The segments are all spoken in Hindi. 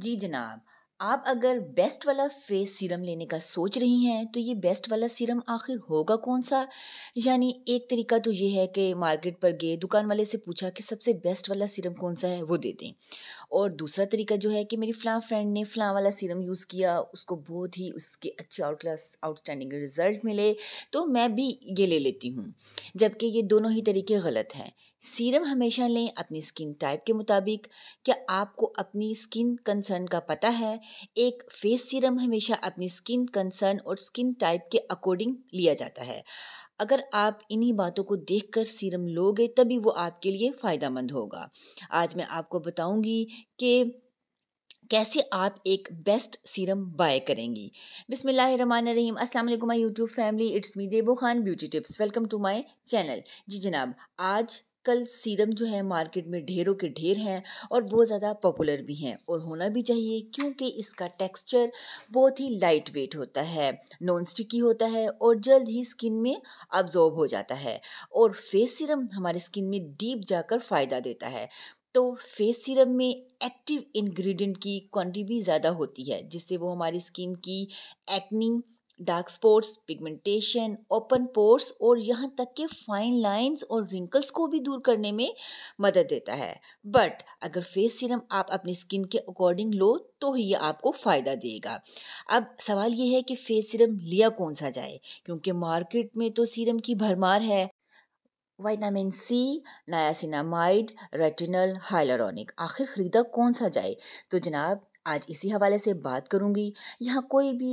जी जनाब आप अगर बेस्ट वाला फेस सीरम लेने का सोच रही हैं तो ये बेस्ट वाला सीरम आखिर होगा कौन सा यानी एक तरीका तो ये है कि मार्केट पर गए दुकान वाले से पूछा कि सबसे बेस्ट वाला सीरम कौन सा है वो दे दें और दूसरा तरीका जो है कि मेरी फ़लाँ फ्रेंड ने फ़लाँ वाला सीरम यूज़ किया उसको बहुत ही उसके अच्छे आउट क्लास आउटस्टैंडिंग रिज़ल्ट मिले तो मैं भी ये ले लेती हूँ जबकि ये दोनों ही तरीके गलत हैं सीरम हमेशा लें अपनी स्किन टाइप के मुताबिक क्या आपको अपनी स्किन कंसर्न का पता है एक फेस सीरम हमेशा अपनी स्किन कंसर्न और स्किन टाइप के अकॉर्डिंग लिया जाता है अगर आप इन्हीं बातों को देखकर सीरम लोगे तभी वो आपके लिए फ़ायदा मंद होगा आज मैं आपको बताऊंगी कि कैसे आप एक बेस्ट सीरम बाय करेंगी बिसमान रहीम अस्सलाम वालेकुम my YouTube family it's me Debo Khan beauty tips welcome to my channel जी जनाब आज कल सीरम जो है मार्केट में ढेरों के ढेर हैं और बहुत ज़्यादा पॉपुलर भी हैं और होना भी चाहिए क्योंकि इसका टेक्सचर बहुत ही लाइट वेट होता है नॉन स्टिकी होता है और जल्द ही स्किन में अब्जॉर्ब हो जाता है और फेस सीरम हमारे स्किन में डीप जाकर फ़ायदा देता है तो फेस सीरम में एक्टिव इंग्रेडिएंट की क्वांटिटी भी ज़्यादा होती है जिससे वो हमारी स्किन की एक्निंग dark spots pigmentation open pores और यहाँ तक के फाइन लाइंस और रिंकल्स को भी दूर करने में मदद देता है बट अगर फेस सीरम आप अपनी स्किन के अकॉर्डिंग लो तो ही ये आपको फ़ायदा देगा अब सवाल ये है कि फेस सीरम लिया कौन सा जाए क्योंकि मार्केट में तो सीरम की भरमार है vitamin C niacinamide retinal hyaluronic आखिर ख़रीदा कौन सा जाए तो जनाब आज इसी हवाले से बात करूँगी यहाँ कोई भी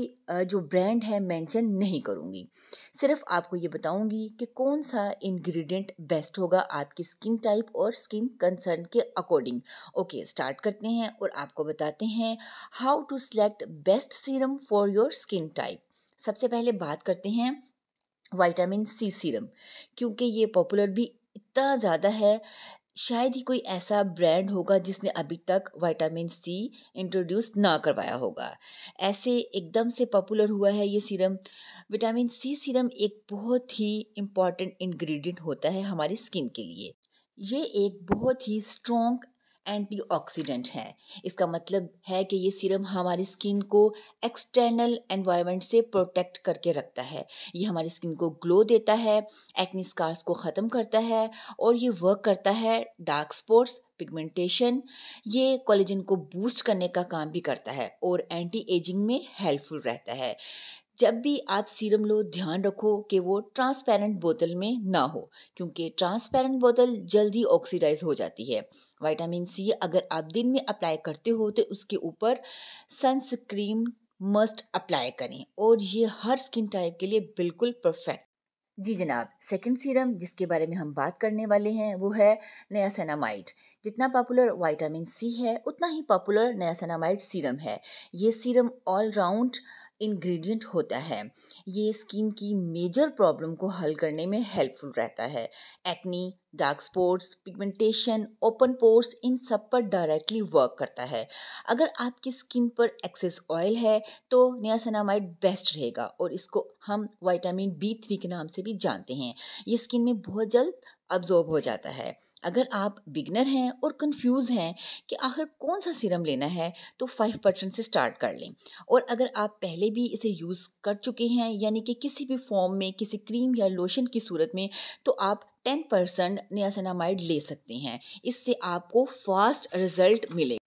जो ब्रांड है मेंशन नहीं करूँगी सिर्फ आपको ये बताऊँगी कि कौन सा इंग्रेडिएंट बेस्ट होगा आपकी स्किन टाइप और स्किन कंसर्न के अकॉर्डिंग ओके स्टार्ट करते हैं और आपको बताते हैं how to select best serum for your skin type सबसे पहले बात करते हैं वाइटामिन सी सीरम क्योंकि ये पॉपुलर भी इतना ज़्यादा है शायद ही कोई ऐसा ब्रांड होगा जिसने अभी तक विटामिन सी इंट्रोड्यूस ना करवाया होगा ऐसे एकदम से पॉपुलर हुआ है ये सीरम विटामिन सी सीरम एक बहुत ही इम्पॉर्टेंट इंग्रेडिएंट होता है हमारी स्किन के लिए ये एक बहुत ही स्ट्रॉन्ग एंटीऑक्सीडेंट है इसका मतलब है कि ये सीरम हमारी स्किन को एक्सटर्नल एनवायरनमेंट से प्रोटेक्ट करके रखता है ये हमारी स्किन को ग्लो देता है एक्नी स्कार्स को ख़त्म करता है और ये वर्क करता है डार्क स्पॉट्स पिगमेंटेशन ये कोलेजन को बूस्ट करने का काम भी करता है और एंटी एजिंग में हेल्पफुल रहता है जब भी आप सीरम लो ध्यान रखो कि वो ट्रांसपेरेंट बोतल में ना हो क्योंकि ट्रांसपेरेंट बोतल जल्दी ऑक्सीडाइज हो जाती है वाइटामिन सी अगर आप दिन में अप्लाई करते हो तो उसके ऊपर सनस्क्रीन मस्ट अप्लाई करें और ये हर स्किन टाइप के लिए बिल्कुल परफेक्ट जी जनाब सेकंड सीरम जिसके बारे में हम बात करने वाले हैं वो है नयासेनामाइड जितना पॉपुलर वाइटामिन सी है उतना ही पॉपुलर नयासेनामाइड सीरम है ये सीरम ऑल राउंड इंग्रेडिएंट होता है ये स्किन की मेजर प्रॉब्लम को हल करने में हेल्पफुल रहता है acne dark spots pigmentation open pores इन सब पर डायरेक्टली वर्क करता है अगर आपकी स्किन पर एक्सेस ऑयल है तो नियासनामाइड बेस्ट रहेगा और इसको हम वाइटामिन बी थ्री के नाम से भी जानते हैं ये स्किन में बहुत जल्द अब्जॉर्ब हो जाता है अगर आप बिगनर हैं और कंफ्यूज हैं कि आखिर कौन सा सीरम लेना है तो फाइव परसेंट से स्टार्ट कर लें और अगर आप पहले भी इसे यूज़ कर चुके हैं यानी कि किसी भी फॉर्म में किसी क्रीम या लोशन की सूरत में तो आप टेन परसेंट नियासनामाइड ले सकते हैं इससे आपको फास्ट रिजल्ट मिलेगा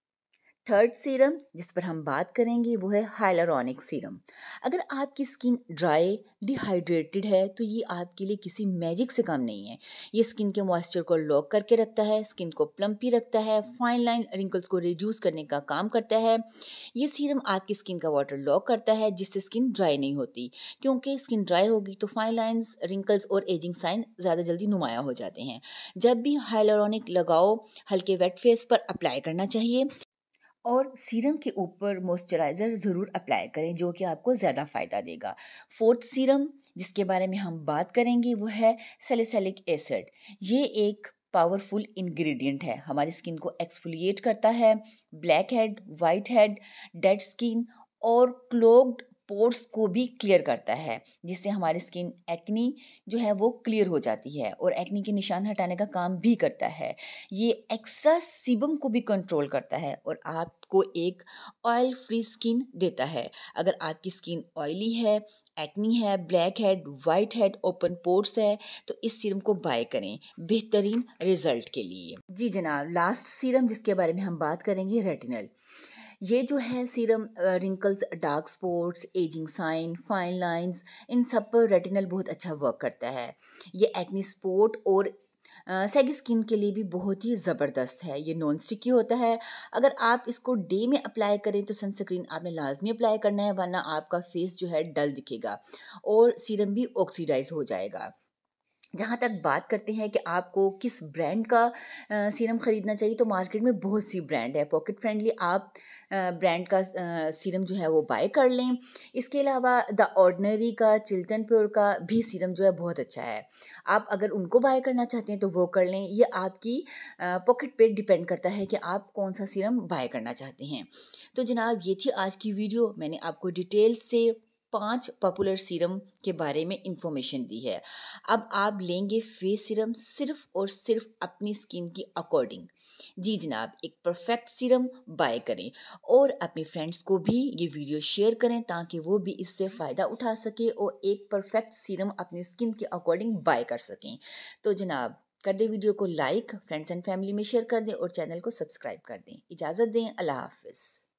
थर्ड सीरम जिस पर हम बात करेंगे वो है हाइलोरॉनिक सीरम अगर आपकी स्किन ड्राई डिहाइड्रेटेड है तो ये आपके लिए किसी मैजिक से कम नहीं है ये स्किन के मॉइस्चर को लॉक करके रखता है स्किन को प्लम्पी रखता है फाइन लाइन रिंकल्स को रिड्यूस करने का काम करता है ये सीरम आपकी स्किन का वाटर लॉक करता है जिससे स्किन ड्राई नहीं होती क्योंकि स्किन ड्राई होगी तो फाइन लाइन्स रिंकल्स और एजिंग साइन ज़्यादा जल्दी नुमाया हो जाते हैं जब भी हाइलोरॉनिक लगाओ हल्के वेट फेस पर अप्लाई करना चाहिए और सीरम के ऊपर मॉइस्चराइज़र ज़रूर अप्लाई करें जो कि आपको ज़्यादा फ़ायदा देगा फोर्थ सीरम जिसके बारे में हम बात करेंगे वो है सेलेसेलिक एसिड ये एक पावरफुल इंग्रेडिएंट है हमारी स्किन को एक्सफोलिएट करता है black head white head dead skin और क्लोग्ड पोर्ट्स को भी क्लियर करता है जिससे हमारी स्किन एक्नी जो है वो क्लियर हो जाती है और एक्नी के निशान हटाने का काम भी करता है ये एक्स्ट्रा सीबम को भी कंट्रोल करता है और आपको एक ऑयल फ्री स्किन देता है अगर आपकी स्किन ऑयली है एक्नी है black head white head open pores है तो इस सीरम को बाय करें बेहतरीन रिजल्ट के लिए जी जनाब लास्ट सीरम जिसके बारे में हम बात करेंगे रेटिनल ये जो है serum wrinkles dark spots ageing sign fine lines इन सब पर रेटिनल बहुत अच्छा वर्क करता है ये एक्नी स्पोर्ट और सेगी स्किन के लिए भी बहुत ही ज़बरदस्त है ये नॉन स्टिकी होता है अगर आप इसको डे में अप्लाई करें तो सनस्क्रीन आपने लाजमी अप्लाई करना है वरना आपका फेस जो है डल दिखेगा और सीरम भी ऑक्सीडाइज हो जाएगा जहाँ तक बात करते हैं कि आपको किस ब्रांड का सीरम ख़रीदना चाहिए तो मार्केट में बहुत सी ब्रांड है पॉकेट फ्रेंडली आप ब्रांड का सीरम जो है वो बाय कर लें इसके अलावा द ऑर्डनरी का चिल्टन प्योर का भी सीरम जो है बहुत अच्छा है आप अगर उनको बाय करना चाहते हैं तो वो कर लें ये आपकी पॉकेट पे डिपेंड करता है कि आप कौन सा सीरम बाय करना चाहते हैं तो जनाब ये थी आज की वीडियो मैंने आपको डिटेल से पांच पॉपुलर सीरम के बारे में इंफॉर्मेशन दी है अब आप लेंगे फेस सीरम सिर्फ और सिर्फ अपनी स्किन की अकॉर्डिंग जी जनाब एक परफेक्ट सीरम बाय करें और अपने फ्रेंड्स को भी ये वीडियो शेयर करें ताकि वो भी इससे फ़ायदा उठा सके और एक परफेक्ट सीरम अपनी स्किन के अकॉर्डिंग बाय कर सकें तो जनाब कर दें वीडियो को लाइक फ्रेंड्स एंड फैमिली में शेयर कर दें और चैनल को सब्सक्राइब कर दें इजाज़त दें अल्लाह हाफिज़